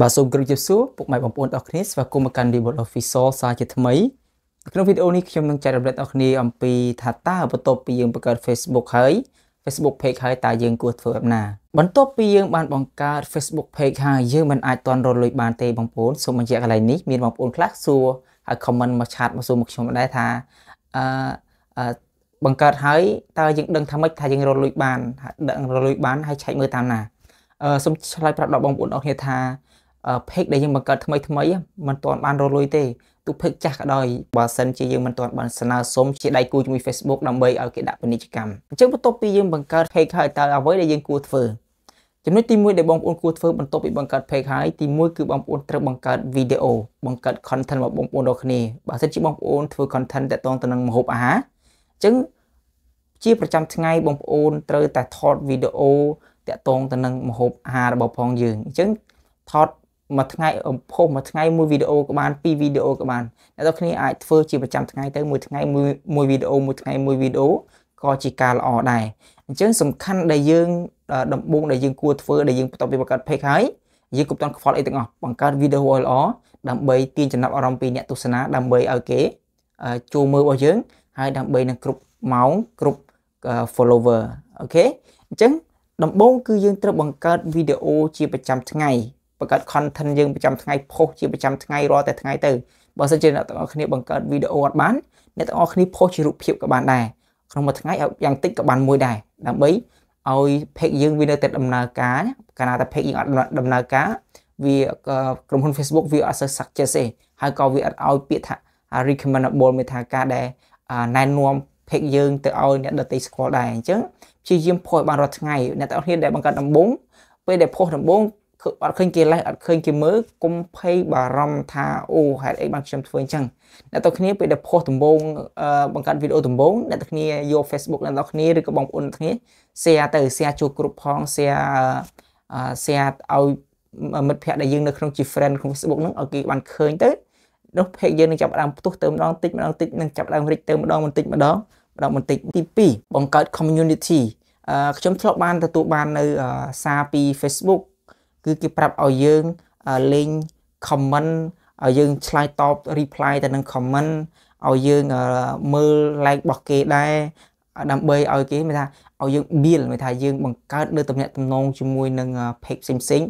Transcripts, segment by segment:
បាទសូមគោរពជម្រាបសួរពុកម៉ែបងប្អូនអរគ្នាស្វាគមន៍មកកាន់ Level Officer សាជាថ្មីក្នុងវីដេអូនេះខ្ញុំនឹងចែករំលែកអរគ្នាអំពី ថាតើបន្ទាប់ពីយើងបង្កើត Facebook ហើយ Facebook page ហើយតើយើងគួរធ្វើបែបណា បន្ទាប់ពីយើងបានបង្កើត Facebook page ហើយយើងមិនអាចតន់រលុយបានទេបងប្អូនសូមបញ្ជាក់កន្លែងនេះមានបងប្អូនខ្លះសួរហើយ comment មកឆាតមកសួរមកខ្ញុំដែរថាអឺបង្កើតហើយតើយើងដឹងថាម៉េចថាយើងរលុយបានដឹងរលុយបានហើយឆែកមើលតាមណាអឺសូមឆ្លើយប្រាប់ដល់បងប្អូនអរគ្នាថា page ដែលយើងបង្កើតថ្មីថ្មីมันទាន់បានរលួយទេទូភេកចាស់ក៏ដោយបើសិនជាយើងមិនទាន់បានស្នើសុំជាដៃគូជាមួយ Facebook ដើម្បីឲ្យគេដាក់ពាណិជ្ជកម្មអញ្ចឹងបន្ទាប់ពីយើងបង្កើត page ហើយតើអ្វីដែលយើងគួរធ្វើចំណុចទី1ដែលបងប្អូនគួរធ្វើបន្ទាប់ពីបង្កើត page ហើយទី1គឺបងប្អូនត្រូវបង្កើត video បង្កើត content របស់បងប្អូនដល់គ្នាបើសិនជាបងប្អូនធ្វើ content តាក់ទងទៅនឹងម្ហូបអាហារអញ្ចឹងជាប្រចាំថ្ងៃ បងប្អូនត្រូវតែថត video តាក់ទងទៅនឹងម្ហូបអាហាររបស់ផងយើងអញ្ចឹងថតមួយថ្ងៃផុសមួយថ្ងៃមួយវីដេអូក៏បាន ពីរវីដេអូក៏បានអ្នកនរគ្នាអាចធ្វើជាប្រចាំថ្ងៃទៅមួយថ្ងៃមួយមួយវីដេអូមួយថ្ងៃមួយវីដេអូក៏ជាការល្អដែរអញ្ចឹងសំខាន់ដែលយើង ដំបូងដែលយើងគួរធ្វើដែលយើងបន្តពីបង្កើត page ហើយយើងគ្រប់តន់ខ្វល់អីទាំងអស់បង្កើតវីដេអូល្អដើម្បីទាញចំណាប់អារម្មណ៍ពីអ្នកទស្សនាដើម្បីឲ្យគេចូលមើលរបស់យើងហើយដើម្បីនឹងគ្រប់ម៉ោងគ្រប់ follower អូខេអញ្ចឹងដំបូងគឺយើងត្រូវបង្កើតវីដេអូជាប្រចាំថ្ងៃបង្កើត content យើងប្រចាំថ្ងៃផុសជាប្រចាំថ្ងៃរាល់តែថ្ងៃទៅបើសិនជាអ្នកទាំងអស់គ្នាបង្កើតវីដេអូអត់បានអ្នកទាំងអស់គ្នាផុសជារូបភាពក៏បានដែរក្នុងមួយថ្ងៃឲ្យយ៉ាងតិចក៏បានមួយដែរដើម្បីឲ្យ page យើងវានៅតែដំណើរការកាលណាតែ page យើងអត់ដំណើរការវាក្រុមហ៊ុន Facebook វាអត់សូវ success ទេហើយក៏វាអត់ឲ្យពាក្យថា recommendable មានថាការដែលណែនាំ page យើងទៅឲ្យអ្នកដទៃស្គាល់ដែរអញ្ចឹងព្យាយាមផុសបានរាល់ថ្ងៃអ្នកទាំងអស់គ្នាដែលបង្កើតដំបងពេលដែលផុសដំបងអត់ឃើញគេលេះអត់ឃើញគេមើលកុំភ័យបារម្ភថាអូហេតុអីបានខ្ញុំធ្វើអញ្ចឹងអ្នកទាំងគ្នាពេលដែលផុសដំបងបង្កើតវីដេអូដំបងអ្នកទាំងគ្នាយក Facebook អ្នកទាំងគ្នាឬក៏បងប្អូនទាំងគ្នា share ទៅ share ជួបក្រុមផង share share ឲ្យមិត្តភ័ក្តិដែលយើងនៅក្នុងជា friend ក្នុង Facebook ហ្នឹងឲ្យគេបានឃើញទៅនោះ page យើងនឹងចាប់ផ្ដើមផ្ទុះទៅម្ដងតិចម្ដងតិចនឹងចាប់ផ្ដើមរិចទៅម្ដងបន្តិចម្ដងម្ដងបន្តិចទី2បង្កើត community ខ្ញុំធ្លាប់បានទទួលបាននៅសារពី Facebook គឺគេប្រាប់ឲ្យយើងលេង comment ឲ្យយើងឆ្លើយតប reply ទៅនឹង comment ឲ្យយើងមើល like របស់គេដែរដើម្បីឲ្យគេមិនថាឲ្យយើង build មិនថាយើងបង្កើតលើទំនាក់ទំនងជាមួយនឹង page ផ្សេង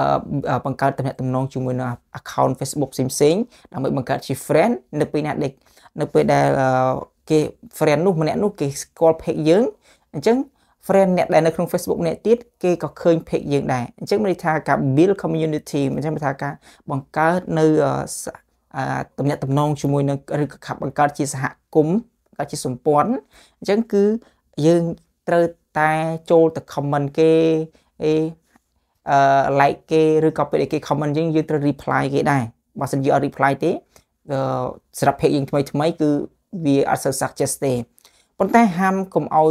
ៗបង្កើតទំនាក់ទំនងជាមួយនឹង account Facebook ផ្សេងៗដើម្បីបង្កើតជា friend នៅពេលណាដែលនៅពេលដែលគេ friend នោះម្នាក់នោះគេស្គាល់ page យើងអញ្ចឹង friend អ្នកដែលនៅក្នុង Facebook អ្នកទៀតគេក៏ឃើញ page យើងដែរអញ្ចឹងមានន័យថាការ build community អញ្ចឹងមានថាការបង្កើតនៅតំណែងតំណងជាមួយនឹងឬក៏បង្កើតជាសហគមន៍ក៏ជាសម្ព័ន្ធអញ្ចឹងគឺយើងត្រូវតែចូលទៅ comment គេអេអឺ like គេឬក៏ពេលគេ comment យើងយើងត្រូវ reply គេដែរបើមិនយើងអត់ reply ទេសម្រាប់ page យើងថ្មីថ្មីគឺវាអត់សូវ suggest ទេប៉ុន្តែហាមកុំឲ្យ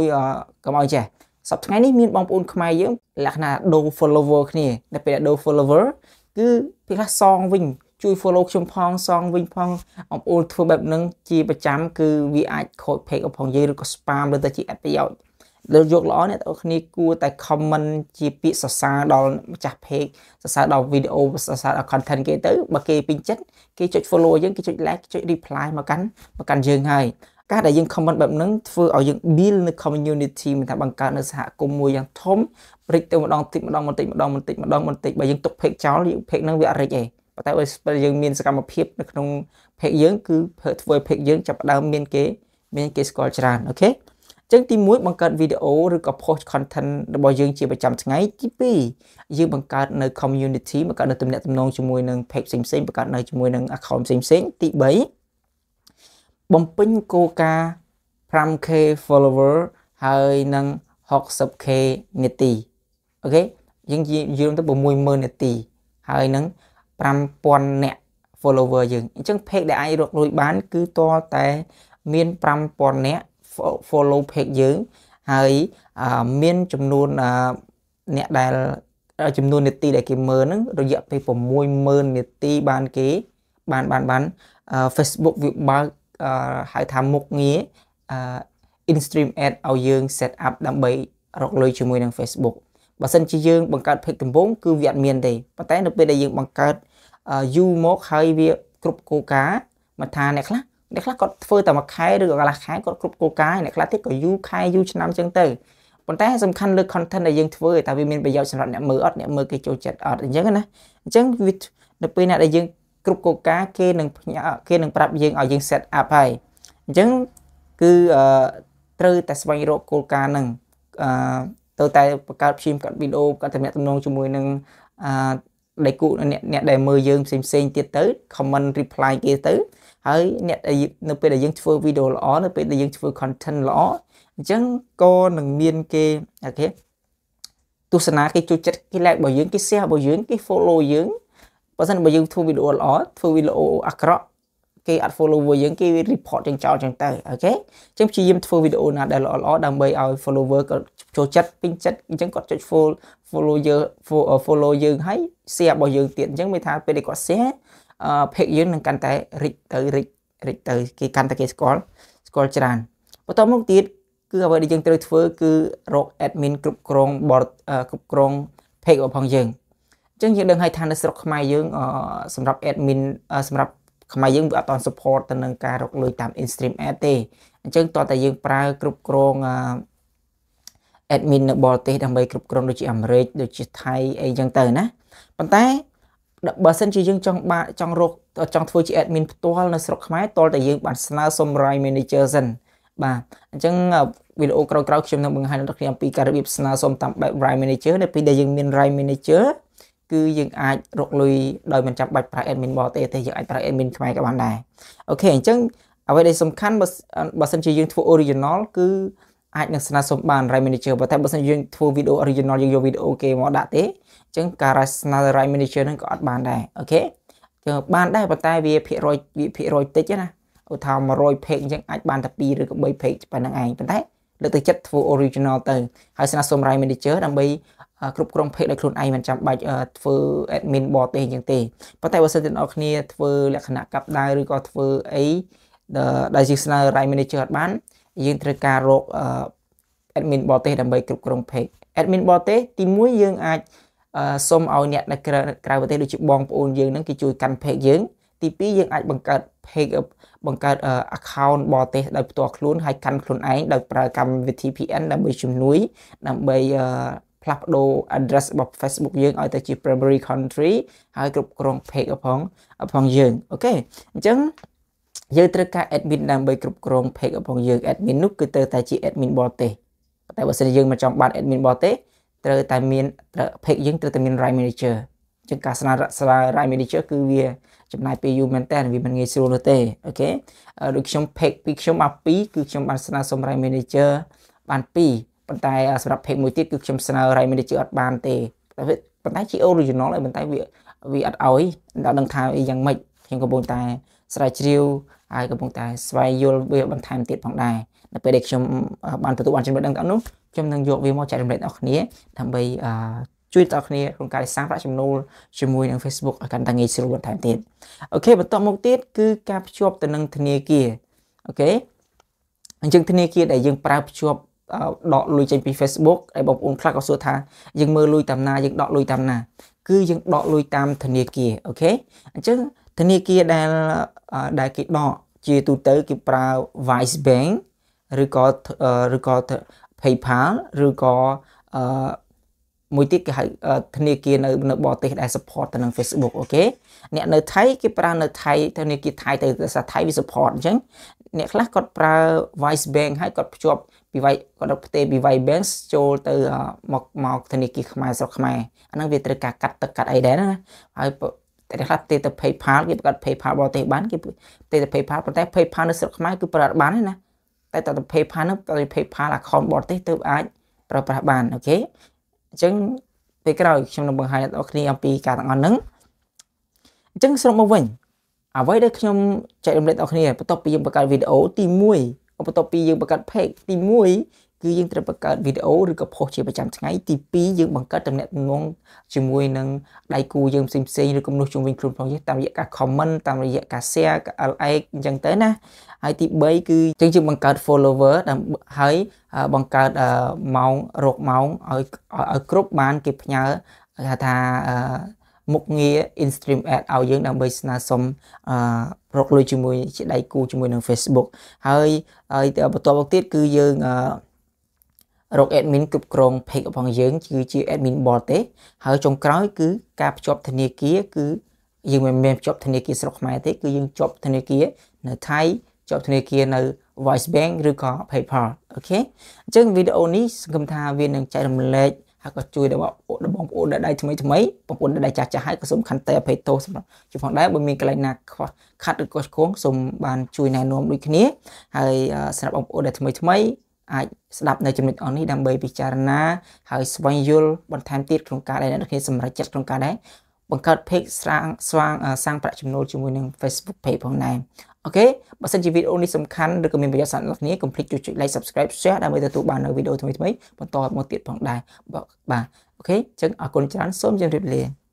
កុំឲ្យចេះសប្តាហ៍នេះមានបងប្អូនខ្មែរយើងលក្ខណៈដូរ follower គ្នាតែពេលដូរ follower គឺពេលខ្លះសងវិញជួយ follow ខ្ញុំផងសងវិញផងអំពូលធ្វើបែបហ្នឹងជាប្រចាំគឺវាអាចខូច page របស់យើងឬក៏ spam ឬទៅជាអត្ថប្រយោជន៍លើយកល្អអ្នកទាំងអស់គ្នាគួរតែ comment ជាពាក្យសរសើរដល់ម្ចាស់ page សរសើរដល់ video សរសើរដល់ content គេទៅបើគេពេញចិត្តគេចុច follow យើងគេចុច like ចុច reply មកកាន់មកកាន់យើងហើយការដែលយើង comment បែបហ្នឹងធ្វើឲ្យយើង build នៅ community មិនថាបង្កើតនៅសហគមន៍មួយយ៉ាងធំព្រិចទៅម្ដងតិចម្ដងបន្តិចម្ដងបន្តិចម្ដងបន្តិចបើយើងទុក page ចោលយើង page ហ្នឹងវាអរិចទេប៉ុន្តែបើយើងមានសកម្មភាពនៅក្នុង page យើងគឺធ្វើ page យើងចាប់ផ្ដើមមានគេ មាន គេស្គាល់ច្រើនអូខេចឹងទី1បង្កើតវីដេអូឬក៏ post content របស់យើងជាប្រចាំថ្ងៃទី2យើងបង្កើតនៅ community បង្កើតនៅទំនាក់ទំនងជាមួយនឹង page ផ្សេងៗបង្កើតនៅជាមួយនឹង account ផ្សេងៗទី3បំពេញគោលការណ៍ 5k follower ហើយនឹង 60k នាទីអូខេយើងយល់ទៅ60000នាទីហើយនឹង5000នាក់ follower យើងអញ្ចឹង page ដែលអាចរកលុយបានគឺតតែមាន5000នាក់ follow page យើងហើយមានចំនួនអ្នកដែលចំនួននាទីដែលគេមើលហ្នឹងរយៈពេល60000នាទីបានគេ បានបានបាន Facebook វាបើកហៅថាមុខងារ Instream Ad ឲ្យយើង set up ដើម្បីរកលុយជាមួយនឹង Facebook បើសិនជាយើងបង្កើត page ដំបូងគឺវាអត់មានទេប៉ុន្តែនៅពេលដែលយើងបង្កើត you មកហើយវាគ្រប់គោលការណ៍មិនថាអ្នកខ្លះអ្នកខ្លះគាត់ធ្វើតែមួយខែឬក៏កន្លះខែគាត់គ្រប់គោលការណ៍អ្នកខ្លះទៀតក៏យូរខែយូរឆ្នាំចឹងទៅប៉ុន្តែសំខាន់លើ content ដែលយើងធ្វើតើវាមាន ប្រយោជន៍សម្រាប់អ្នកមើលអត់អ្នកមើលគេចូលចិត្តអត់អញ្ចឹងណាអញ្ចឹងវានៅពេលណាដែលយើងគ្រប់កោការគេនឹងផ្ញើគេនឹងប្រាប់យើងឲ្យយើង set up ហើយអញ្ចឹងគឺអឺត្រូវតែស្វែងរកគោលការណ៍ហ្នឹងអឺទៅតែបង្កើតឈីមកាត់វីដេអូកាត់តំណងជាមួយនឹងអឺដៃគូអ្នកអ្នកដែលមើលយើងផ្សេងផ្សេងទៀតទៅ comment reply គេទៅហើយអ្នកនៅពេលដែលយើងធ្វើវីដេអូល្អនៅពេលដែលយើងធ្វើ content ល្អអញ្ចឹងក៏នឹងមានគេអូខេទស្សនាគេចូលចិត្តគេ like របស់យើងគេ share របស់យើងគេ follow យើងបើសិនបើយើងធ្វើវីដេអូល្អធ្វើវីដេអូអាក្រក់គេអត់ follower យើងគេ report យើងចោលចឹងទៅអូខេអញ្ចឹងព្យាយាមធ្វើវីដេអូណាដែលល្អល្អដើម្បីឲ្យ follower គាត់ចូលចិត្តពេញចិត្តអញ្ចឹងគាត់ចុច follow follow យើង follow យើងហើយ share របស់យើងទៀតអញ្ចឹងមានថាពេលដែលគាត់ share អឺ page យើងនឹងកាន់តែរីកទៅរីករីកទៅគេកាន់តែគេស្គាល់ស្គាល់ច្រើនបន្តមកទៀតគឺអ្វីដែលយើងត្រូវធ្វើ គឺរក admin គ្រប់គ្រង board គ្រប់គ្រង page របស់ផងយើងអញ្ចឹងយើងដឹងហើយថានៅស្រុកខ្មែរយើងសម្រាប់ admin សម្រាប់ខ្មែរយើងវាអត់ត support ទៅនឹងការរកលុយតាម Instream Ad ទេអញ្ចឹងតោះតែយើង ប្រើគ្រប់គ្រង admin នៅបរទេសដើម្បីគ្រប់គ្រងដូចជាអាមេរិកដូចជាថៃអីចឹងទៅណាប៉ុន្តែបើសិនជាយើងចង់បាចង់រកចង់ធ្វើជា admin ផ្ទាល់នៅស្រុកខ្មែរតលតែយើង បានស្នើសុំ right manager សិនបាទអញ្ចឹងវីដេអូក្រោយៗខ្ញុំនឹងបង្ហាញដល់អ្នកគ្នាអំពីការរបៀបស្នើសុំតាមបែប right manager នៅពេលដែលយើងមាន right manager គឺយើងអាចរកលុយដោយមិនចាំបាច់ប្រើ admin បរទេសទេយើងអាចប្រើ admin ខ្មែរក៏បានដែរអូខេអញ្ចឹងអ្វីដែលសំខាន់បើបើសិនជាយើងធ្វើ original គឺអាចនឹងស្នើសុំបាន right manager ប៉ុន្តែបើសិនយើងធ្វើ video original យើងយក video គេមកដាក់ទេអញ្ចឹងការស្នើ right manager ហ្នឹងក៏អត់បានដែរអូខេគឺបានដែរប៉ុន្តែ វាភាគរយវាភាគរយតិចណាឧទាហរណ៍100 page អញ្ចឹងអាចបានតែ2ឬក៏3 page ប៉ុណ្្នឹងឯងប៉ុន្តែលើកទឹកចិត្តធ្វើ original ទៅហើយស្នើសុំ right manager ដើម្បីគ្រប់គ្រងភេកដោយខ្លួនឯងមិនចាំបាច់ធ្វើ admin board ទេអញ្ចឹងទេប៉ុន្តែបើសិនជាអ្នកគ្នាធ្វើលក្ខណៈកាប់ដៅឬក៏ធ្វើអីដែលជាស្នើ right manager អត់បាន យើងត្រូវការរក admin board ទេ ដើម្បីគ្រប់គ្រងភេក admin board ទេ ទី1យើងអាចសុំឲ្យអ្នកនៅក្រៅប្រទេសដូចជាបងប្អូនយើងនឹងគេជួយកាន់ភេកយើង ទី2យើងអាចបង្កើត page បង្កើត account បរទេសដោយផ្ទាល់ខ្លួនហើយកាន់ខ្លួនឯងដោយប្រើកម្មវិធី VPN ដើម្បីជំនួយដើម្បីផ្លាស់ប្ដូរ address របស់ Facebook យើងឲ្យទៅជា primary country ហើយគ្រប់គ្រង page ផងផងយើងអូខេអញ្ចឹងយើងត្រូវការ admin ដើម្បីគ្រប់គ្រង page របស់យើង admin នោះគឺត្រូវតែជា admin បរទេសតែបើសិនជាយើងមិនចង់បាន admin បរទេសត្រូវតែមាន page យើងត្រូវតែមាន right manager អញ្ចឹងការស្នើស្នើ right manager គឺវាចំណាយពេលយូរមែនតើវាមិនងាយស្រួលនោះទេអូខេដូចខ្ញុំ page ពីខ្ញុំមក2គឺខ្ញុំបានស្នើសុំ right manager បាន2ប៉ុន្តែសម្រាប់ page មួយទៀតគឺខ្ញុំស្នើ right manager អត់បានទេប៉ុន្តែជា original ហើយប៉ុន្តែវាវាអត់ឲ្យដល់ដឹងថាអីយ៉ាងម៉េចខ្ញុំកំពុងតែ ស្រាវជ្រាវហើយកំពុងតែ ស្វែងយល់វាបន្ថែមទៀតផងដែរនៅពេលដែលខ្ញុំបានទទួលបានចំណេះដឹងទាំងនោះខ្ញុំនឹងយកវាមកចែករំលែកដល់អ្នកគ្នាដើម្បីជួយដល់គ្នាក្នុងការសាងប្រាក់ចំណូលជាមួយនឹង Facebook ឲ្យកាន់តែងាយស្រួលបន្ថែមទៀតអូខេបន្តមកទៀតគឺការភ្ជាប់ទៅនឹងធនាគារអូខេអញ្ចឹងធនាគារដែលយើងប្រើភ្ជាប់ដកលុយចេញពី Facebook ហើយបងប្អូនខ្លះក៏សួរថាយើងមើលលុយតាមណាយើងដកលុយតាមណាគឺយើងដកលុយតាមធនាគារអូខេអញ្ចឹងធនាគារដែលដែលគេដកជាទូទៅគេប្រើ Wise Bank ឬក៏ឬក៏ PayPal ឬក៏មួយទៀតគេហៅធនាគារនៅនៅបរទេសដែល support ទៅនឹង Facebook អូខេអ្នកនៅថៃគេប្រើនៅថៃធនាគារថៃទៅភាសាថៃវា support អញ្ចឹងអ្នកខ្លះគាត់ប្រើ Wise Bank ហើយគាត់ភ្ជាប់ពី Wise គាត់ផ្ទេពី Wise Bank ចូលទៅ មកមកធនាគារខ្មែរស្រុកខ្មែរអាហ្នឹងវាត្រូវការកាត់ទឹកកាត់អីដែរណាហើយតែខ្លះផ្ទេទៅ PayPal គេប្រកាស PayPal បរទេសបានគេផ្ទេទៅ PayPal ប៉ុន្តែ PayPal នៅស្រុកខ្មែរគឺប្រើបានទេណាតែតើទៅ PayPal ហ្នឹងទៅ PayPal account បរទេសទើបអាចប្រើប្រាស់បានអូខេអញ្ចឹងពេលក្រោយខ្ញុំនឹងបង្ហាញដល់អ្នកនរគ្នាអំពីការទាំងអស់ហ្នឹងអញ្ចឹងសរុបមកវិញអ្វីដែលខ្ញុំចែករំលែកដល់គ្នាបន្ទាប់ពីយើងបង្កើតវីដេអូទី1បន្ទាប់ពីយើងបង្កើត page ទី1គឺយើងត្រូវបង្កើតវីដេអូឬក៏ផុសជាប្រចាំថ្ងៃទី2យើងបង្កើតទំនាក់ទំនងជាមួយនឹងដៃគូយើងផ្សេងផ្សេងឬក៏មនុស្សជុំវិញខ្លួនផងយើងតាមរយៈការ comment តាមរយៈការ share ការ like អញ្ចឹងទៅណាហើយទី3គឺយើងជាបង្កើត follower ដើម្បីហើយបង្កើតម៉ោងរកម៉ោងឲ្យឲ្យគ្រប់បានគេផ្ញើគេថាអឺមុខងារ InStream Ad ឲ្យយើងដើម្បីស្នើសុំអឺរកលុយជាមួយជាដៃគូជាមួយនឹង Facebook ហើយហើយបន្តមកទៀតគឺយើងអឺរក admin គ្រប់គ្រង page របស់យើងគឺជា admin bot ទេ ហើយចុងក្រោយគឺការភ្ជាប់ធនាគារគឺយើងមិនមែនភ្ជាប់ធនាគារស្រុកខ្មែរទេ គឺយើងភ្ជាប់ធនាគារនៅថៃភ្ជាប់ធនាគារនៅ Voice Bank ឬក៏ PayPal អូខេអញ្ចឹងវីដេអូនេះសង្ឃឹមថាវានឹងចែករំលែកហើយក៏ជួយដល់បងប្អូនដែលដៃថ្មីថ្មីបងប្អូនដែលដៃចាស់ចាស់ហើយក៏សូមខន្តីអភ័យទោសសម្រាប់ជាផងដែរបើមានកន្លែងណាខ្វះខាត់ឬក៏ឆ្គងសូមបានជួយណែនាំដូចគ្នាហើយសម្រាប់បងប្អូនដែលថ្មីថ្មីអាចស្ដាប់នៅចំណុចអននេះដើម្បីពិចារណាហើយស្វែងយល់បន្ថែមទៀតក្នុងការដែលអ្នកគ្នាសម្រេចចិត្តក្នុងការដែរបង្កើត page ស្រាងស្វាងសាងប្រាក់ចំណូលជាមួយនឹង Facebook page ផងដែរអូខេបើសិនជាវីដេអូនេះសំខាន់ឬក៏មានប្រយោជន៍សម្រាប់អ្នកនេះកុំភ្លេចចុច like subscribe share ដើម្បីទទួលបាននៅវីដេអូថ្មីៗបន្តមកទៀតផងដែរបាទអូខេអញ្ចឹងអរគុណច្រើនសូមជម្រាបលា